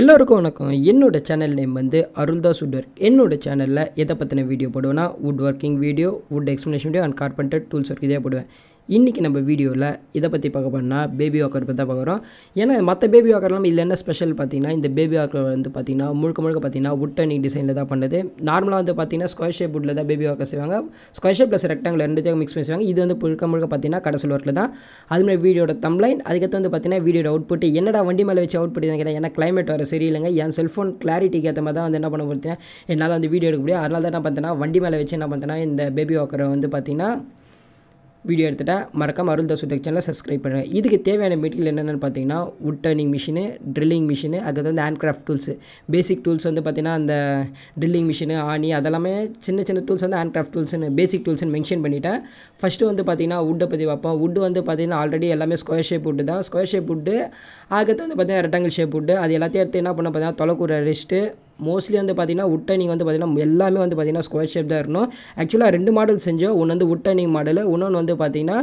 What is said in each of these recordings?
எல்லோருக்கும் வணக்கம் என்னோட சேனல் நேம் வந்து அருள்தாஸ் உட் ஒர்க் என்னோட சேனலில் எதை பற்றின வீடியோ போடுவேன்னா wood working video wood explanation video and carpenter tools work இதே போடுவேன் இன்றைக்கி நம்ம வீடியோவில் இதை பற்றி பார்க்க போனால் பேபி வாக்கர் பற்றி தான் பார்க்குறோம் ஏன்னா மற்ற பேபி வாக்கர்லாம் இதில் என்ன ஸ்பெஷல் பார்த்தீங்கன்னா இந்த பேபி வாக்கர் வந்து பார்த்திங்கன்னா முழுக்க முழுக்க பார்த்திங்கன்னா உட்டனி டிசைனில் தான் பண்ணுது நார்மலாக வந்து பார்த்திங்கன்னா ஸ்கொயர் ஷேப் உட்டில் தான் பேபி வாக்கர் செய்வாங்க ஸ்கொயர் ஷேப் ப்ளஸ் ரெக்டாங்கில் ரெண்டுத்தையும் மிக்ஸ் பண்ணி செய்வாங்க இது வந்து முழுக்க முழுக்க பார்த்திங்கன்னா கடைசி ஒர்க்கில் தான் அதுமாதிரி வீடியோட தம்லைன் அதுக்கேற்ற வந்து பார்த்திங்கன்னா வீடியோட அவுட்புட் என்னடா வண்டி மேலே வச்சு அவுட்புட் கேட்டேன் ஏன்னா கிளைமேட் வர சரியில்லைங்க என் செல்ஃபோன் கிளாரிட்டிக்கு ஏற்ற மாதிரி தான் வந்து என்ன பண்ண பார்த்தீங்கன்னா என்னால் வந்து வீடியோ எடுக்க முடியும் அதனால் தான் என்ன பார்த்தேன்னா வண்டி மேலே வச்சு என்ன பார்த்தேன்னா இந்த பேபி வாக்கரை வந்து பார்த்திங்கன்னா வீடியோ எடுத்துட்டால் மறக்காம அருள் தாஸ் உடக் சேனலை சப்ஸ்கிரைப் பண்ணுங்கள் இதுக்கு தேவையான மெட்டீரியல் என்னென்னு பார்த்தீங்கன்னா wood turning machine drilling machine அதுக்கு வந்து hand craft tools basic tools வந்து பார்த்திங்கன்னா அந்த ட்ரில்லிங் மிஷினு ஆணி அதெல்லாமே சின்ன சின்ன டூல்ஸ் வந்து ஹேண்ட் கிராஃப்ட் டூல்ஸ்னு பேசிக் டூல்ஸ்னு மென்ஷன் பண்ணிவிட்டேன் ஃபஸ்ட்டு வந்து பார்த்திங்கன்னா உட்டை பற்றி பார்ப்போம் உட்டு வந்து பார்த்திங்கன்னா ஆல்ரெடி எல்லாமே ஸ்கொயர் ஷேப் உட்டு தான் ஸ்கொயர் ஷேப் உட்டு ஆகத்து வந்து பார்த்திங்கன்னா ரெக்டாங்கிள் ஷேப் உட்டு அது எல்லாத்தையும் எடுத்து என்ன பண்ண பார்த்தீங்கன்னா தொலைக்கூற ரெஸ்ட்டு மோஸ்ட்லி வந்து பார்த்திங்கன்னா உட் டைனிங் வந்து பார்த்திங்கன்னா எல்லாமே வந்து பார்த்திங்கன்னா ஸ்கொயர் ஷேப் தான் இருக்கும் ஆக்சுவலாக ரெண்டு மாடல் செஞ்சோம் ஒன்று வந்து உட் டைனிங் மாடல் இன்னொன்று வந்து பார்த்திங்கன்னா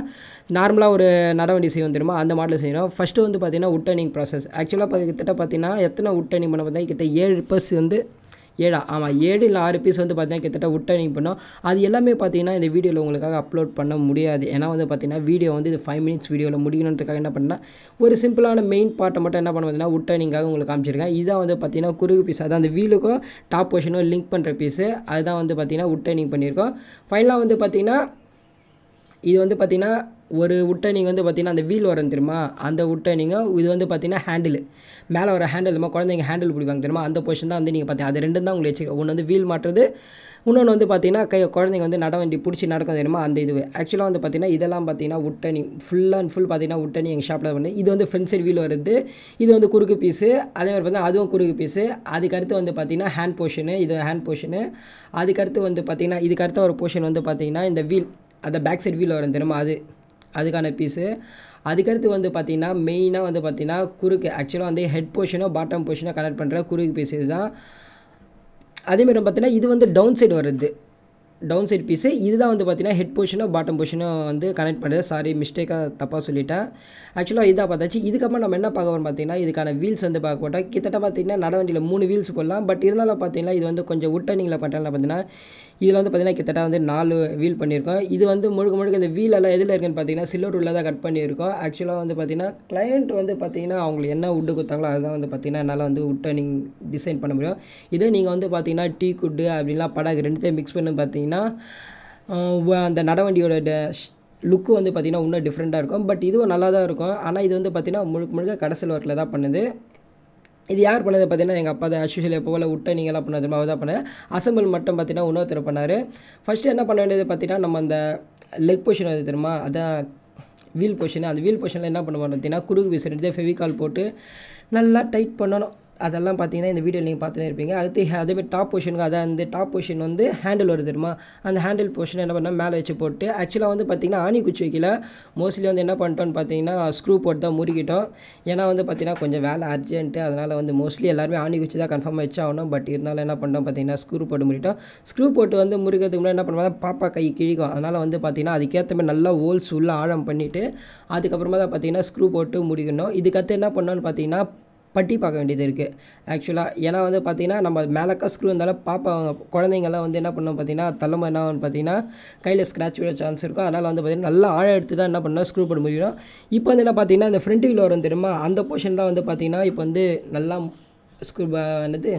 நார்மலாக ஒரு நடவடிக்கை செய்வோம் தெரியுமா அந்த மாடல் செய்யணும் ஃபஸ்ட்டு வந்து பார்த்திங்கன்னா உட் டைனிங் ப்ராசஸ் ஆக்சுவலாக கிட்டத்தட்ட பார்த்திங்கன்னா எத்தனை உட் டைனிங் பண்ண பார்த்தீங்கன்னா கிட்ட ஏழு பர்ஸ் வந்து ஏழா ஆமாம் ஏழு இல்லை ஆறு பீஸ் வந்து பார்த்தீங்கன்னா கிட்டத்தட்ட டைனிங் பண்ணோம் அது எல்லாமே பார்த்தீங்கன்னா இந்த வீடியோவில் உங்களுக்காக அப்லோட் பண்ண முடியாது ஏன்னா வந்து பார்த்தீங்கன்னா வீடியோ வந்து இது ஃபைவ் மினிட்ஸ் வீடியோவில் முடியணுன்றதுக்காக என்ன பண்ணால் ஒரு சிம்பிளான மெயின் பார்ட்டை மட்டும் என்ன பண்ண பார்த்தீங்கன்னா டைனிங்காக உங்களுக்கு காமிச்சிருக்கேன் இதான் வந்து பார்த்தீங்கன்னா குறுகு பீஸ் அதான் அந்த வீலுக்கும் டாப் போர்ஷனும் லிங்க் பண்ணுற பீஸு அதுதான் வந்து பார்த்தீங்கன்னா டைனிங் பண்ணியிருக்கோம் ஃபைனலாக வந்து பார்த்தீங்கன்னா இது வந்து பார்த்திங்கன்னா ஒரு நீங்கள் வந்து பார்த்திங்கன்னா அந்த வீல் வரும் தெரியுமா அந்த நீங்கள் இது வந்து பார்த்திங்கன்னா ஹேண்டில் மேலே வர ஹேண்டில் தெரியுமா குழந்தைங்க ஹேண்டில் பிடிப்பாங்க தெரியுமா அந்த பொசிஷன் தான் வந்து நீங்கள் பார்த்தீங்க அது ரெண்டும் தான் உங்களுக்கு ஒன்று வந்து வீல் மாட்டுறது இன்னொன்று வந்து பார்த்தீங்கன்னா கை குழந்தைங்க வந்து நட வண்டி பிடிச்சி நடக்கும் தெரியுமா அந்த இது ஆக்சுவலாக வந்து பார்த்தீங்கன்னா இதெல்லாம் பார்த்தீங்கன்னா உட்டனி ஃபுல் அண்ட் ஃபுல் பார்த்தீங்கன்னா உட்டனி எங்கள் ஷாப்பில் பண்ணி இது வந்து ஃப்ரண்ட் சைட் வீல் வருது இது வந்து குறுக்கு பீஸு அதே மாதிரி பார்த்தீங்கன்னா அதுவும் குறுக்கு பீஸு அதுக்கடுத்து வந்து பார்த்தீங்கன்னா ஹேண்ட் போர்ஷனு இது ஹேண்ட் போர்ஷனு அதுக்கடுத்து வந்து பார்த்தீங்கன்னா இதுக்கடுத்த ஒரு போர்ஷன் வந்து பார்த்தீங்கன்னா இந்த வீல் அந்த பேக் சைட் வீல் வரும் தெரியுமா அது அதுக்கான பீஸு அதுக்கடுத்து வந்து பார்த்திங்கன்னா மெயினாக வந்து பார்த்திங்கன்னா குறுக்கு ஆக்சுவலாக வந்து ஹெட் போர்ஷனோ பாட்டம் போர்ஷனோ கனெக்ட் பண்ணுற குறுக்கு பீஸ் இதுதான் அதேமாதிரி பார்த்திங்கன்னா இது வந்து டவுன் சைடு வருது டவுன் சைட் பீஸு இதுதான் வந்து பார்த்திங்கன்னா ஹெட் போர்ஷனோ பாட்டம் போர்ஷனோ வந்து கனெக்ட் பண்ணுறது சாரி மிஸ்டேக்காக தப்பாக சொல்லிட்டேன் ஆக்சுவலாக இதாக பார்த்தாச்சு இதுக்கப்புறம் நம்ம என்ன பார்க்க போகிறோம் பார்த்திங்கன்னா இதுக்கான வீல்ஸ் வந்து பார்க்க போட்டோம் கிட்டத்தட்ட பார்த்திங்கன்னா நடவண்டியில் மூணு வீல்ஸ் போடலாம் பட் இருந்தாலும் பார்த்திங்கன்னா இது வந்து கொஞ்சம் உட் பண்ணுறதுனால பார்த்திங்கன்னா இதில் வந்து பார்த்திங்கன்னா கிட்டத்தட்ட வந்து நாலு வீல் பண்ணியிருக்கோம் இது வந்து முழுக்க முழுக்க இந்த வீல் எல்லாம் எதில் இருக்குன்னு பார்த்தீங்கன்னா சில்வர் உள்ள தான் கட் பண்ணியிருக்கோம் ஆக்சுவலாக வந்து பார்த்திங்கன்னா கிளையண்ட் வந்து பார்த்திங்கன்னா அவங்களுக்கு என்ன உட்டு கொடுத்தாங்களோ அதுதான் வந்து பார்த்திங்கன்னா என்னால் வந்து உட்டை நீங்கள் டிசைன் பண்ண முடியும் இதே நீங்கள் வந்து பார்த்திங்கன்னா டீ குட்டு அப்படின்லாம் படாக்கு ரெண்டுத்தையும் மிக்ஸ் பண்ணி பார்த்தீங்கன்னா அந்த நடவண்டியோட லுக்கு வந்து பார்த்திங்கன்னா இன்னும் டிஃப்ரெண்ட்டாக இருக்கும் பட் இதுவும் நல்லா தான் இருக்கும் ஆனால் இது வந்து பார்த்திங்கன்னா முழுக்க முழுக்க கடைசியில் ஒர்க்கில் தான் பண்ணுது இது யார் பண்ணது பார்த்தீங்கன்னா எங்கள் அப்பா தான் அஷ்யூஷியல் எப்போ விட்ட நீங்கள் எல்லாம் பண்ணது மாதிரி தான் பண்ணேன் அசம்பிள் மட்டும் பார்த்தீங்கன்னா இன்னொருத்தர் பண்ணார் ஃபஸ்ட்டு என்ன பண்ண வேண்டியது பார்த்தீங்கன்னா நம்ம அந்த லெக் போஷன் வந்து தெரியுமா அதான் வீல் பொசிஷன் அந்த வீல் பொசிஷனில் என்ன பண்ணுவோம் பார்த்தீங்கன்னா குறுகு வீசுறது ஃபெவிகால் போட்டு நல்லா டைட் பண்ணணும் அதெல்லாம் பார்த்தீங்கன்னா இந்த வீடியோ நீங்கள் பார்த்துட்டே இருப்பீங்க அடுத்து அதேமாதிரி டாப் பொஷனுக்கு அதை அந்த டாப் பொஷன் வந்து ஹேண்டில் வருது தெரியுமா அந்த ஹேண்டில் பொஷன் என்ன பண்ணால் மேலே வச்சு போட்டு ஆக்சுவலாக வந்து பார்த்திங்கன்னா ஆணி குச்சி வைக்கல மோஸ்ட்லி வந்து என்ன பண்ணிட்டோம்னு பார்த்தீங்கன்னா ஸ்க்ரூ போட்டு தான் முறுக்கிட்டோம் ஏன்னா வந்து பார்த்திங்கன்னா கொஞ்சம் வேலை அர்ஜென்ட்டு அதனால் வந்து மோஸ்ட்லி எல்லாருமே ஆணி குச்சி தான் கன்ஃபார்மாக வச்சு ஆகணும் பட் இருந்தாலும் என்ன பண்ணிட்டோம் பார்த்தீங்கன்னா ஸ்க்ரூ போட்டு முறிட்டோம் ஸ்க்ரூ போட்டு வந்து முறுக்கிறதுக்கு முன்னாடி என்ன பண்ணுவாங்க பாப்பா கை கிழிக்கும் அதனால் வந்து பார்த்திங்கன்னா அதுக்கேற்ற மாதிரி நல்லா ஹோல்ஸ் உள்ளே ஆழம் பண்ணிவிட்டு அதுக்கப்புறமா தான் பார்த்திங்கன்னா ஸ்க்ரூ போட்டு முடிக்கணும் இதுக்கடுத்து என்ன பண்ணோன்னு பார்த்தீங்கன்னா பட்டி பார்க்க வேண்டியது இருக்குது ஆக்சுவலாக ஏன்னா வந்து பார்த்திங்கன்னா நம்ம மேலக்கா ஸ்க்ரூ இருந்தாலும் பாப்பா குழந்தைங்கள்லாம் வந்து என்ன பண்ணோம் பார்த்திங்கன்னா தலைமை என்ன பார்த்தீங்கன்னா கையில் ஸ்க்ராட்ச் விட சான்ஸ் இருக்கும் அதனால் வந்து பார்த்திங்கன்னா நல்லா ஆழம் எடுத்து தான் என்ன பண்ணால் ஸ்க்ரூ பண்ண முடியும் இப்போ வந்து என்ன பார்த்திங்கன்னா இந்த ஃப்ரண்ட் வீலோ வந்து தெரியுமா அந்த போர்ஷன் தான் வந்து பார்த்திங்கன்னா இப்போ வந்து நல்லா ஸ்க்ரூ என்னது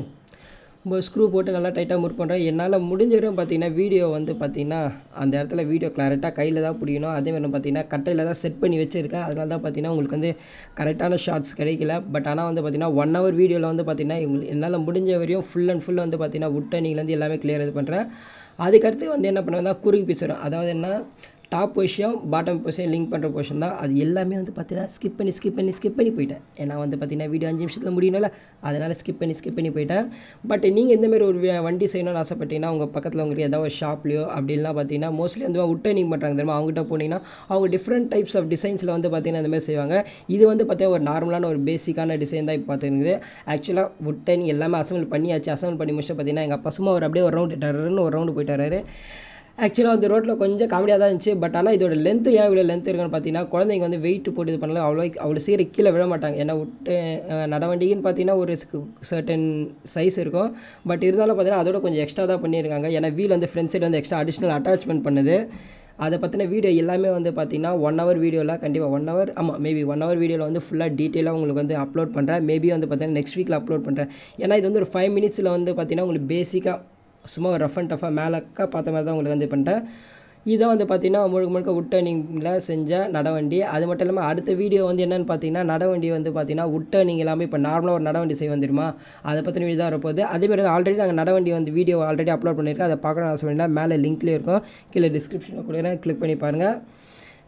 ஸ்க்ரூ போட்டு நல்லா டைட்டாக மூவ் பண்ணுறேன் என்னால் முடிஞ்ச வரைக்கும் பார்த்தீங்கன்னா வீடியோ வந்து பார்த்திங்கன்னா அந்த இடத்துல வீடியோ கரெக்டாக கையில் தான் பிடிக்கணும் அதே மாதிரி பார்த்தீங்கன்னா கட்டையில் தான் செட் பண்ணி வச்சுருக்கேன் அதனால தான் பார்த்தீங்கன்னா உங்களுக்கு வந்து கரெக்டான ஷார்ட்ஸ் கிடைக்கல பட் ஆனால் வந்து பார்த்திங்கன்னா ஒன் ஹவர் வீடியோவில் வந்து பார்த்திங்கன்னா இவங்க என்னால் முடிஞ்ச வரையும் ஃபுல் அண்ட் ஃபுல் வந்து பார்த்திங்கன்னா உட்டனிங்லேருந்து எல்லாமே கிளியர் இது பண்ணுறேன் அதுக்கடுத்து வந்து என்ன பண்ணுவேன்னா குறுக்கு பீஸ் வரும் அதாவது என்ன top position bottom position link பண்ணுற பொசிஷன் தான் அது எல்லாமே வந்து பார்த்தீங்கன்னா ஸ்கிப் பண்ணி ஸ்கிப் பண்ணி ஸ்கிப் பண்ணி போயிட்டேன் ஏன்னா வந்து பார்த்தீங்கன்னா வீடியோ அஞ்சு நிமிஷத்தில் முடியணும்ல அதனால் ஸ்கிப் பண்ணி ஸ்கிப் பண்ணி போயிட்டேன் பட் நீங்கள் இந்தமாரி ஒரு வண்டி செய்யணும்னு ஆசைப்பட்டீங்கன்னா உங்கள் பக்கத்தில் உங்களுக்கு ஏதாவது ஒரு ஷாப்லையோ அப்படின்லாம் பார்த்தீங்கன்னா மோஸ்ட்லி வந்து உட் டைனிங் பண்ணுறாங்க தெரியுமா அவங்ககிட்ட போனீங்கன்னா அவங்க டிஃப்ரெண்ட் டைப்ஸ் ஆஃப் டிசைன்ஸில் வந்து பார்த்தீங்கன்னா இந்தமாதிரி செய்வாங்க இது வந்து பார்த்தீங்கன்னா ஒரு நார்மலான ஒரு பேசிக்கான டிசைன் தான் இப்போ பார்த்துருக்குது ஆக்சுவலாக உட் ட்ரைனிங் எல்லாமே அசம்பிள் பண்ணியாச்சு அசம்பிள் பண்ணி முடிச்சு பார்த்தீங்கன்னா எங்கள் அப்பா சும்மா ஒரு அப்படியே ஒரு ரவுண்டு டர்ன்னு ஒரு ரவுண்டு போயிட்டாரு ஆக்சுவலாக அந்த ரோட்டில் கொஞ்சம் காமெடியாக தான் இருந்துச்சு பட் ஆனால் இதோட லென்த்து ஏன் இவ்வளோ லென்த் இருக்குன்னு பார்த்தீங்கன்னா குழந்தைங்க வந்து வெயிட் போட்டு இது பண்ணலாம் அவ்வளோ அவ்வளோ சீக்கிரம் கீழே விழ மாட்டாங்க ஏன்னா விட்டு நடவண்டிகின்னு பார்த்தீங்கன்னா ஒரு சர்டன் சைஸ் இருக்கும் பட் இருந்தாலும் பார்த்தீங்கன்னா அதோட கொஞ்சம் எக்ஸ்ட்ரா தான் பண்ணியிருக்காங்க ஏன்னா வீல் வந்து ஃப்ரெண்ட் சைடு வந்து எக்ஸ்ட்ரா அடிஷ்னல் அட்டாச்மெண்ட் பண்ணுது அதை பற்றின வீடியோ எல்லாமே வந்து பார்த்திங்கன்னா ஒன் ஹவர் வீடியோவில் கண்டிப்பாக ஒன் ஹவர் ஆமாம் மேபி ஒன் ஹவர் வீடியோவில் வந்து ஃபுல்லாக டீட்டெயிலாக உங்களுக்கு வந்து அப்லோட் பண்ணுறேன் மேபி வந்து பார்த்தீங்கன்னா நெக்ஸ்ட் வீக்கில் அப்லோட் பண்ணுறேன் ஏன்னா இது வந்து ஒரு ஃபைவ் மினிட்ஸில் வந்து பார்த்தீங்கன்னா உங்களுக்கு பேசிக்காக சும்மா ஒரு ரஃப் அண்ட் டஃபாக மேலக்கா பார்த்த மாதிரி தான் உங்களுக்கு வந்து பண்ணிட்டேன் இதை வந்து பார்த்திங்கன்னா முழுக்க முழுக்க உட் டேர்னிங்கில் செஞ்ச நடவண்டி அது மட்டும் இல்லாமல் அடுத்த வீடியோ வந்து என்னென்னு பார்த்தீங்கன்னா நடவண்டி வந்து பார்த்தீங்கன்னா உட் டேர்னிங் எல்லாமே இப்போ நார்மலாக ஒரு நடவண்டி செய்ய வந்துருமா அதை பற்றின வீடியோ தான் வரப்போகுது அதேமாதிரி ஆல்ரெடி நாங்கள் நடவண்டி வந்து வீடியோ ஆல்ரெடி அப்லோட் பண்ணியிருக்கோம் அதை பார்க்கணும் ஆசை மேலே லிங்க்லேயே இருக்கும் கீழே டிஸ்கிரிப்ஷனில் கொடுக்குறேன் கிளிக் பண்ணி பாருங்கள்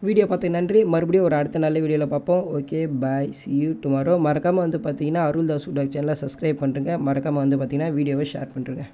வீடியோ பார்த்து நன்றி மறுபடியும் ஒரு அடுத்த நல்ல வீடியோவில் பார்ப்போம் okay bye see you tomorrow மறக்காமல் வந்து பார்த்தீங்கன்னா அருள் தாஸ் சேனலை சப்ஸ்கிரைப் பண்ணுறேங்க மறக்காமல் வந்து பார்த்தீங்கன்னா வீடியோவை ஷேர் பண்ணுறேங்க